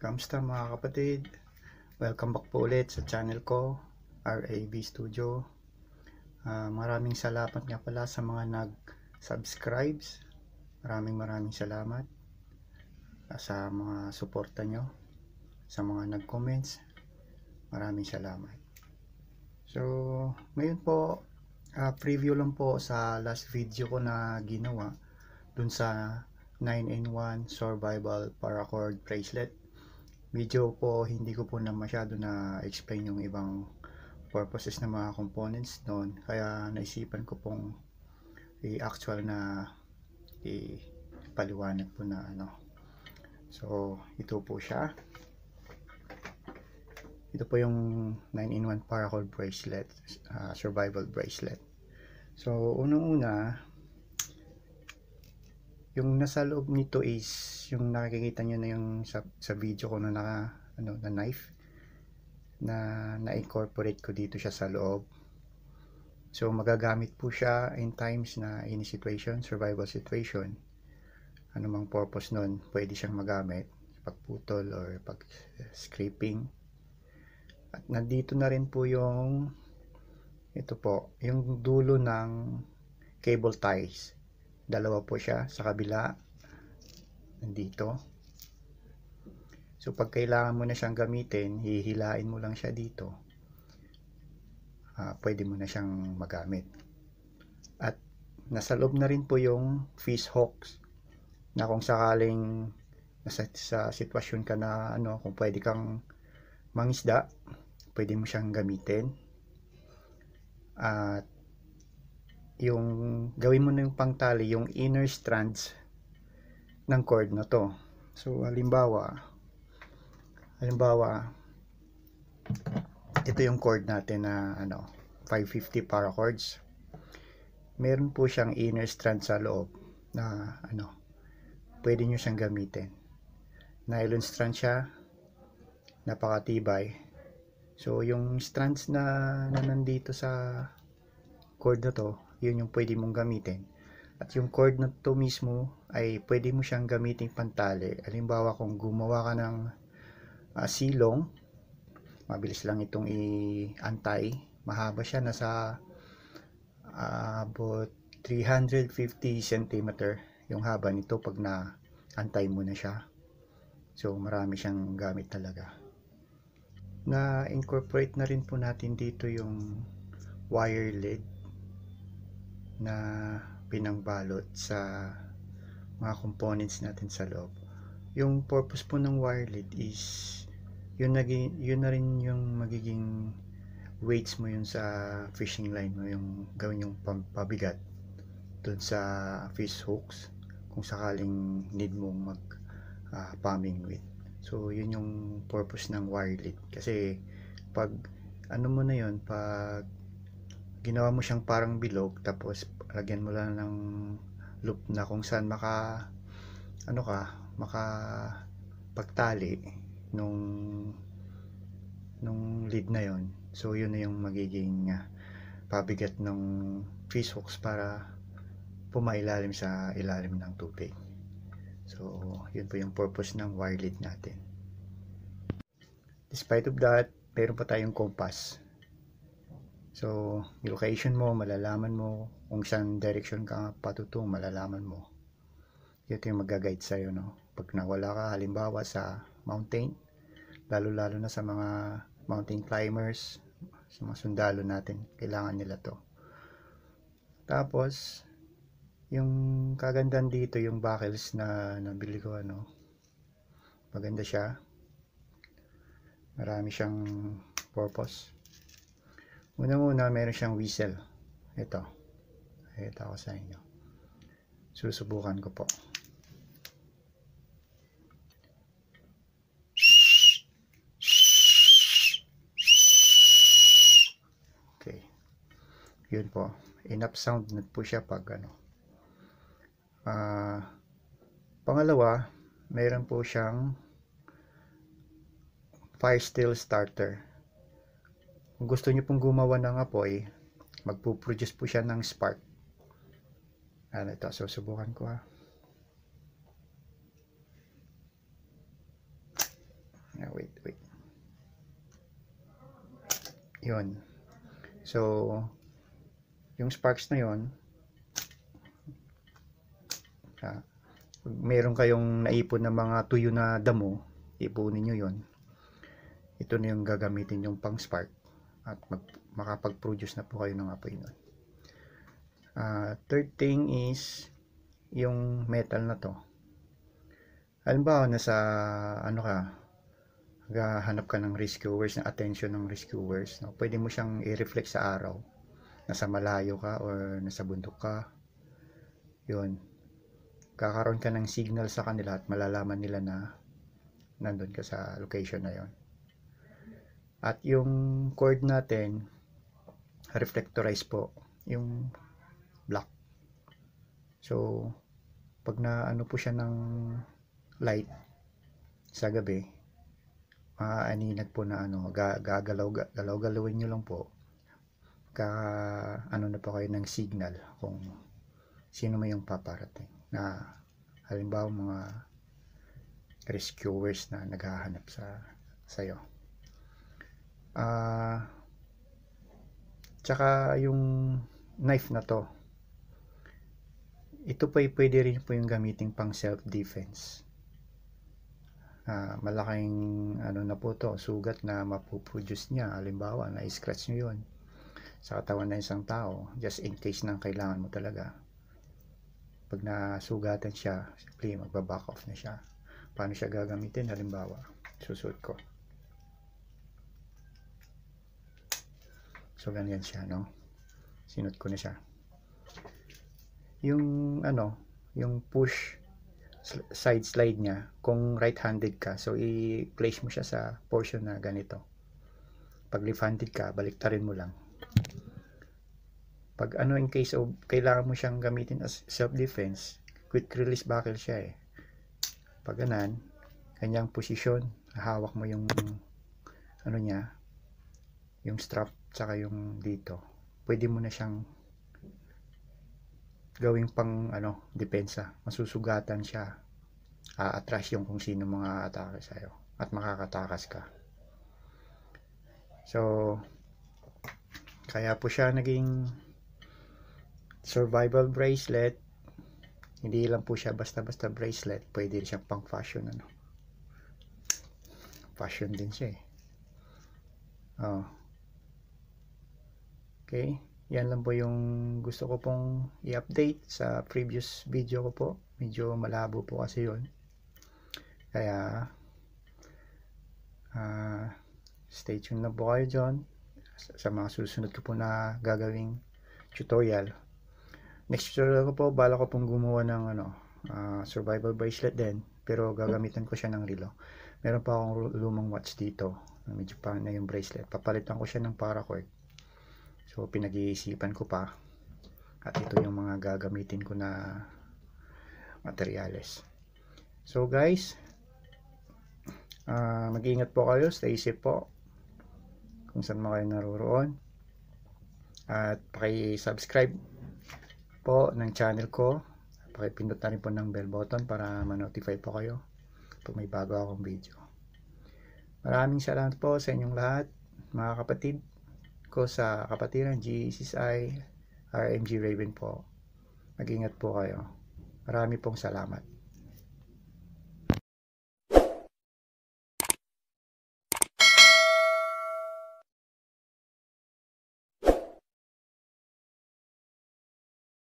Kamusta mga kapatid? Welcome back po ulit sa channel ko, RAB Studio. Uh, maraming salamat nga pala sa mga nag-subscribes. Maraming maraming salamat ah, sa mga suporta nyo, sa mga nag-comments. Maraming salamat. So, ngayon po, uh, preview lang po sa last video ko na ginawa dun sa 9-in-1 survival paracord bracelet video po hindi ko po na masyado na explain yung ibang purposes ng mga components noon kaya naisipan ko pong i-actual na i ipaliwanag po na ano so ito po siya ito po yung 9-in-1 paracord bracelet uh, survival bracelet so unang una yung nasa loob nito is yung nakikita niyo na yung sa, sa video ko na naka ano, na knife na na-incorporate ko dito siya sa loob so magagamit po siya in times na any situation, survival situation anumang purpose nun pwede siyang magamit pagputol or pag eh, scraping at nandito na rin po yung ito po, yung dulo ng cable ties dalawa po siya sa kabila nandito so pag kailangan mo na siyang gamitin hihilain mo lang siya dito uh, pwede mo na siyang magamit at nasa loob na rin po yung fish hooks na kung sakaling nasa sa sitwasyon ka na ano kung pwede kang mangisda pwede mo siyang gamitin at yung gawin mo na yung pangtali yung inner strands ng cord na to so halimbawa halimbawa ito yung cord natin na ano 550 paracords meron po siyang inner strand sa loob na ano pwede nyo siyang gamitin nylon strand siya napakatibay so yung strands na, na nandito sa cord na to yun yung pwede mong gamitin. At yung cord na to mismo ay pwede mo siyang gamitin pantali. Halimbawa kung gumawa ka ng uh, silong, mabilis lang itong i-antay. Mahaba siya, nasa uh, about 350 cm yung haba nito pag na-antay mo na siya. So marami siyang gamit talaga. Na-incorporate na rin po natin dito yung wire lid na pinangbalot sa mga components natin sa loob. Yung purpose po ng wire lead is yun, naging, yun na rin yung magiging weights mo yun sa fishing line mo yung gawin yung pabigat dun sa fish hooks kung sakaling need mo mag uh, ah, palming with so yun yung purpose ng wire lead kasi pag ano mo na yun pag ginawa mo siyang parang bilog tapos lagyan mo lang ng loop na kung saan maka ano ka maka pagtali nung nung lead na yon so yun na yung magiging uh, pabigat ng fish hooks para pumailalim sa ilalim ng tubig so yun po yung purpose ng wire lead natin despite of that meron pa tayong compass So, location mo, malalaman mo kung saan direction ka patutong, malalaman mo. Ito yung magaguide sa'yo, no? Pag nawala ka, halimbawa sa mountain, lalo-lalo na sa mga mountain climbers, sa mga sundalo natin, kailangan nila to. Tapos, yung kagandahan dito, yung buckles na nabili ko, ano, maganda siya. Marami siyang purpose. Unang-una, meron siyang whistle. Ito. Ito ko sa inyo. Susubukan ko po. Okay. Yun po. Enough sound na po siya pag ano. Uh, pangalawa, meron po siyang fire steel starter. Kung gusto nyo pong gumawa ng apoy, eh, magpuproduce po siya ng spark. Ano ito, susubukan ko ha. Ah, wait, wait. Yun. So, yung sparks na yun, ah, meron kayong naipon ng mga tuyo na damo, ipunin nyo yun. Ito na yung gagamitin yung pang spark at mag, makapag-produce na po kayo ng apoy nun. Uh, third thing is yung metal na to. Halimbawa, nasa ano ka, gahanap ka ng rescuers, ng attention ng rescuers, no? pwede mo siyang i-reflect sa araw. Nasa malayo ka or nasa bundok ka. Yun. Kakaroon ka ng signal sa kanila at malalaman nila na nandun ka sa location na yon. At yung cord natin, reflectorize po, yung black. So, pag na ano po siya ng light sa gabi, maaaninag po na ano, gagalaw, galawin nyo lang po. Ka, ano na po kayo ng signal kung sino may yung paparating na halimbawa mga rescuers na naghahanap sa sa'yo uh, tsaka yung knife na to ito po pwede rin po yung gamitin pang self defense uh, ah, malaking ano na po to sugat na mapuproduce niya halimbawa na scratch nyo yun sa katawan ng isang tao just in case nang kailangan mo talaga pag nasugatan siya simply magbaback off na siya paano siya gagamitin halimbawa susuot ko So, ganyan siya, no? Sinuot ko na siya. Yung, ano, yung push side slide niya, kung right-handed ka, so i-place mo siya sa portion na ganito. Pag left-handed ka, baliktarin mo lang. Pag ano, in case of, kailangan mo siyang gamitin as self-defense, quick release buckle siya eh. Pag ganan, kanyang posisyon, hawak mo yung ano niya, yung strap tsaka yung dito pwede mo na siyang gawing pang ano depensa masusugatan siya aatras yung kung sino mga atake sa'yo at makakatakas ka so kaya po siya naging survival bracelet hindi lang po siya basta-basta bracelet. Pwede rin siyang pang fashion ano. Fashion din siya eh. Oh. Okay, yan lang po yung gusto ko pong i-update sa previous video ko po. Medyo malabo po kasi yon Kaya, uh, stay tuned na po kayo dyan sa, mga susunod ko po na gagawing tutorial. Next tutorial ko po, bala ko pong gumawa ng ano, uh, survival bracelet din. Pero gagamitan ko siya ng relo. Meron pa akong lumang watch dito. Medyo pa na yung bracelet. Papalitan ko siya ng paracord So pinag-iisipan ko pa at ito yung mga gagamitin ko na materials. So guys, uh, ah, mag-iingat po kayo, stay safe po kung saan mo kayo naroroon. At paki-subscribe po ng channel ko. Paki-pindot na rin po ng bell button para ma-notify po kayo pag may bago akong video. Maraming salamat po sa inyong lahat, mga kapatid ko sa kapatiran GCSI e RMG Raven po. Mag-ingat po kayo. Marami pong salamat.